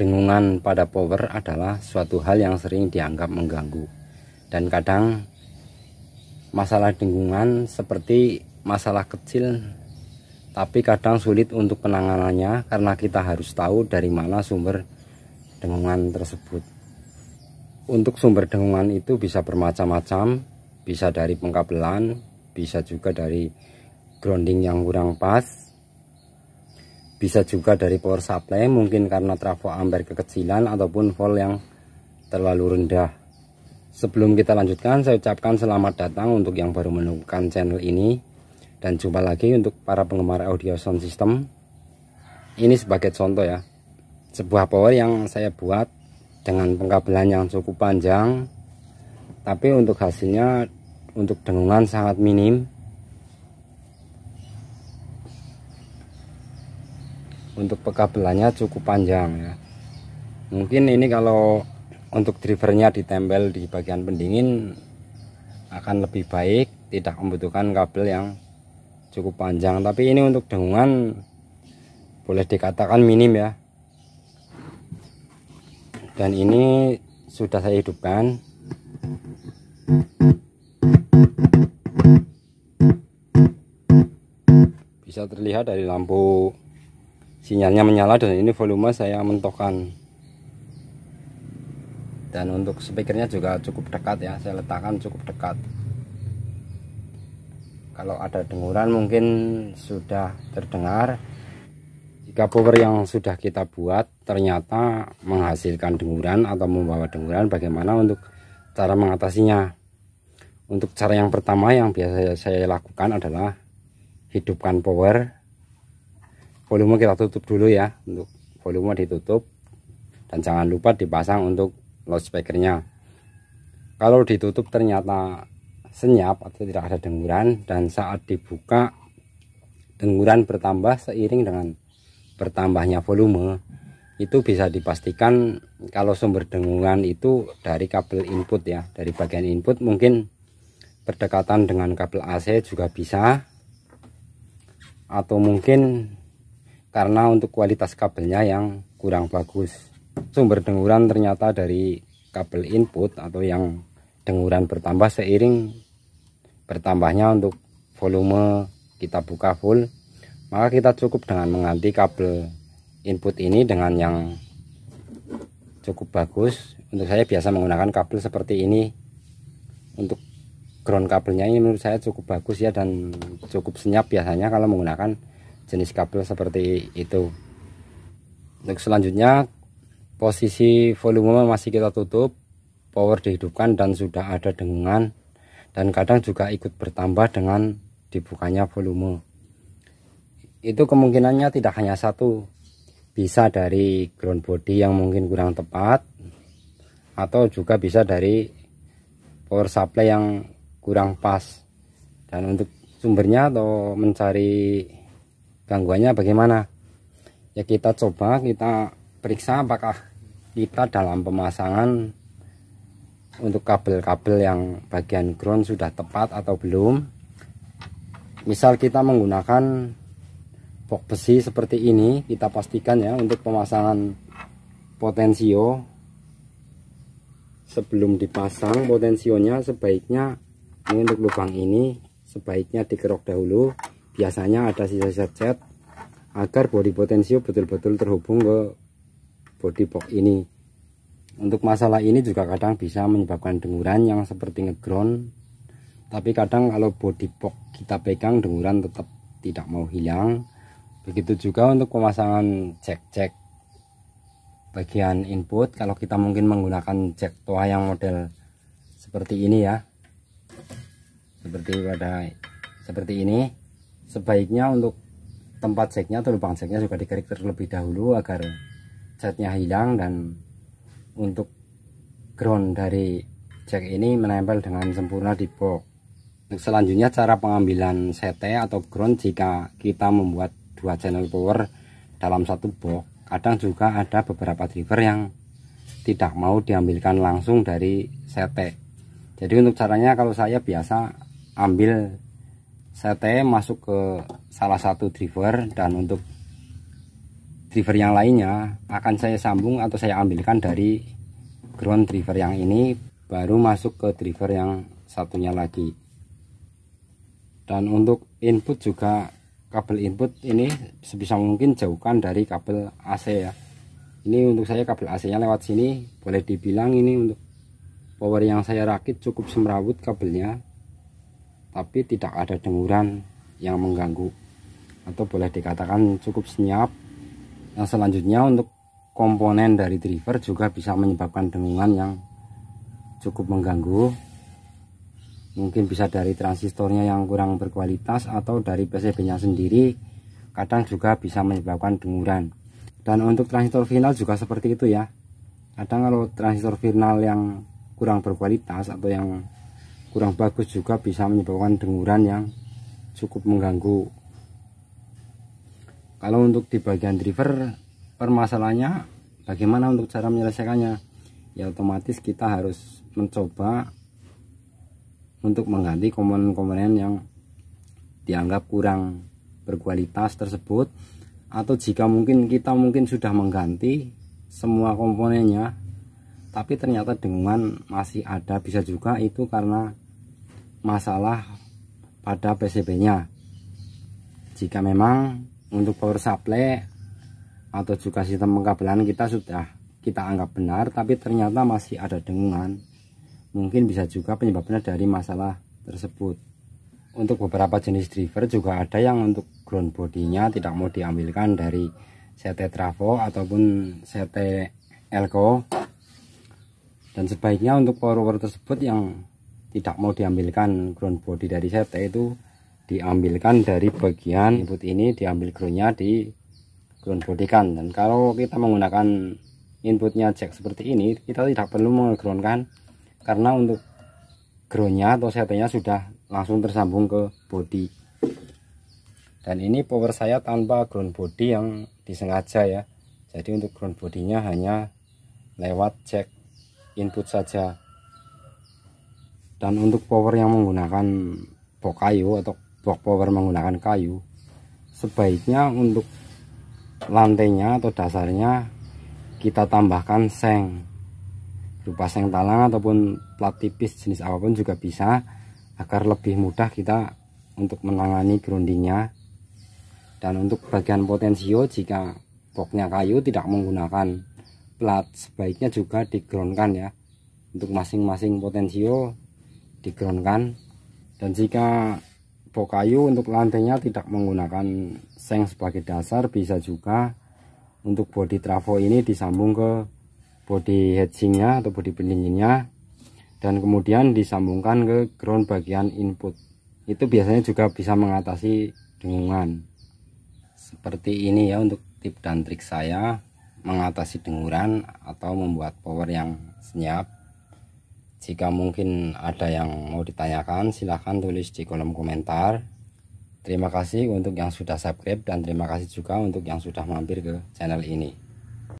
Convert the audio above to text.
Dengungan pada power adalah suatu hal yang sering dianggap mengganggu dan kadang masalah dengungan seperti masalah kecil tapi kadang sulit untuk penanganannya karena kita harus tahu dari mana sumber dengungan tersebut. Untuk sumber dengungan itu bisa bermacam-macam, bisa dari pengkabelan, bisa juga dari grounding yang kurang pas, bisa juga dari power supply mungkin karena trafo amper kekecilan ataupun volt yang terlalu rendah sebelum kita lanjutkan saya ucapkan selamat datang untuk yang baru menemukan channel ini dan jumpa lagi untuk para penggemar audio sound system ini sebagai contoh ya sebuah power yang saya buat dengan pengkabelan yang cukup panjang tapi untuk hasilnya untuk dengungan sangat minim untuk pekabelannya cukup panjang ya mungkin ini kalau untuk drivernya ditempel di bagian pendingin akan lebih baik tidak membutuhkan kabel yang cukup panjang tapi ini untuk dengungan boleh dikatakan minim ya dan ini sudah saya hidupkan bisa terlihat dari lampu sinyalnya menyala dan ini volume saya mentokkan dan untuk speakernya juga cukup dekat ya saya letakkan cukup dekat kalau ada denguran mungkin sudah terdengar jika power yang sudah kita buat ternyata menghasilkan denguran atau membawa denguran bagaimana untuk cara mengatasinya untuk cara yang pertama yang biasa saya lakukan adalah hidupkan power volume kita tutup dulu ya untuk volume ditutup dan jangan lupa dipasang untuk loudspeakernya kalau ditutup ternyata senyap atau tidak ada denguran dan saat dibuka denguran bertambah seiring dengan bertambahnya volume itu bisa dipastikan kalau sumber dengungan itu dari kabel input ya dari bagian input mungkin berdekatan dengan kabel AC juga bisa atau mungkin karena untuk kualitas kabelnya yang kurang bagus sumber denguran ternyata dari kabel input atau yang denguran bertambah seiring bertambahnya untuk volume kita buka full maka kita cukup dengan mengganti kabel input ini dengan yang cukup bagus untuk saya biasa menggunakan kabel seperti ini untuk ground kabelnya ini menurut saya cukup bagus ya dan cukup senyap biasanya kalau menggunakan jenis kabel seperti itu untuk selanjutnya posisi volume masih kita tutup power dihidupkan dan sudah ada dengungan dan kadang juga ikut bertambah dengan dibukanya volume itu kemungkinannya tidak hanya satu bisa dari ground body yang mungkin kurang tepat atau juga bisa dari power supply yang kurang pas dan untuk sumbernya atau mencari gangguannya bagaimana ya kita coba kita periksa apakah kita dalam pemasangan untuk kabel-kabel yang bagian ground sudah tepat atau belum misal kita menggunakan box besi seperti ini kita pastikan ya untuk pemasangan potensio sebelum dipasang potensionya sebaiknya ini untuk lubang ini sebaiknya dikerok dahulu biasanya ada sisa-sisa cat agar body potensio betul-betul terhubung ke body box ini untuk masalah ini juga kadang bisa menyebabkan denguran yang seperti ngeground tapi kadang kalau body box kita pegang denguran tetap tidak mau hilang begitu juga untuk pemasangan jack-jack bagian input kalau kita mungkin menggunakan jack toa yang model seperti ini ya seperti pada seperti ini sebaiknya untuk tempat ceknya atau lubang ceknya juga dikerik terlebih dahulu agar catnya hilang dan untuk ground dari jack ini menempel dengan sempurna di box selanjutnya cara pengambilan sete atau ground jika kita membuat dua channel power dalam satu box kadang juga ada beberapa driver yang tidak mau diambilkan langsung dari sete jadi untuk caranya kalau saya biasa ambil Sate masuk ke salah satu driver dan untuk driver yang lainnya akan saya sambung atau saya ambilkan dari ground driver yang ini baru masuk ke driver yang satunya lagi dan untuk input juga kabel input ini sebisa mungkin jauhkan dari kabel AC ya ini untuk saya kabel AC nya lewat sini boleh dibilang ini untuk power yang saya rakit cukup semrawut kabelnya tapi tidak ada denguran yang mengganggu atau boleh dikatakan cukup senyap yang selanjutnya untuk komponen dari driver juga bisa menyebabkan dengungan yang cukup mengganggu mungkin bisa dari transistornya yang kurang berkualitas atau dari PCB nya sendiri kadang juga bisa menyebabkan denguran dan untuk transistor final juga seperti itu ya kadang kalau transistor final yang kurang berkualitas atau yang kurang bagus juga bisa menyebabkan denguran yang cukup mengganggu kalau untuk di bagian driver permasalahannya bagaimana untuk cara menyelesaikannya ya otomatis kita harus mencoba untuk mengganti komponen-komponen yang dianggap kurang berkualitas tersebut atau jika mungkin kita mungkin sudah mengganti semua komponennya tapi ternyata dengungan masih ada bisa juga itu karena masalah pada PCB nya jika memang untuk power supply atau juga sistem pengkabelan kita sudah kita anggap benar tapi ternyata masih ada dengungan mungkin bisa juga penyebabnya dari masalah tersebut untuk beberapa jenis driver juga ada yang untuk ground bodinya tidak mau diambilkan dari CT Travo ataupun CT Elko dan sebaiknya untuk power tersebut yang tidak mau diambilkan ground body dari set itu diambilkan dari bagian input ini diambil groundnya di ground body kan dan kalau kita menggunakan inputnya jack seperti ini kita tidak perlu menggroundkan karena untuk groundnya atau setnya sudah langsung tersambung ke body dan ini power saya tanpa ground body yang disengaja ya jadi untuk ground bodinya hanya lewat jack input saja dan untuk power yang menggunakan box kayu atau box power menggunakan kayu sebaiknya untuk lantainya atau dasarnya kita tambahkan seng berupa seng talang ataupun plat tipis jenis apapun juga bisa agar lebih mudah kita untuk menangani groundingnya dan untuk bagian potensio jika boknya kayu tidak menggunakan plat sebaiknya juga digroundkan ya untuk masing-masing potensio digroundkan dan jika bokayu untuk lantainya tidak menggunakan seng sebagai dasar bisa juga untuk body trafo ini disambung ke body hedgingnya atau body pendinginnya dan kemudian disambungkan ke ground bagian input itu biasanya juga bisa mengatasi dengungan seperti ini ya untuk tip dan trik saya mengatasi denguran atau membuat power yang senyap jika mungkin ada yang mau ditanyakan silahkan tulis di kolom komentar terima kasih untuk yang sudah subscribe dan terima kasih juga untuk yang sudah mampir ke channel ini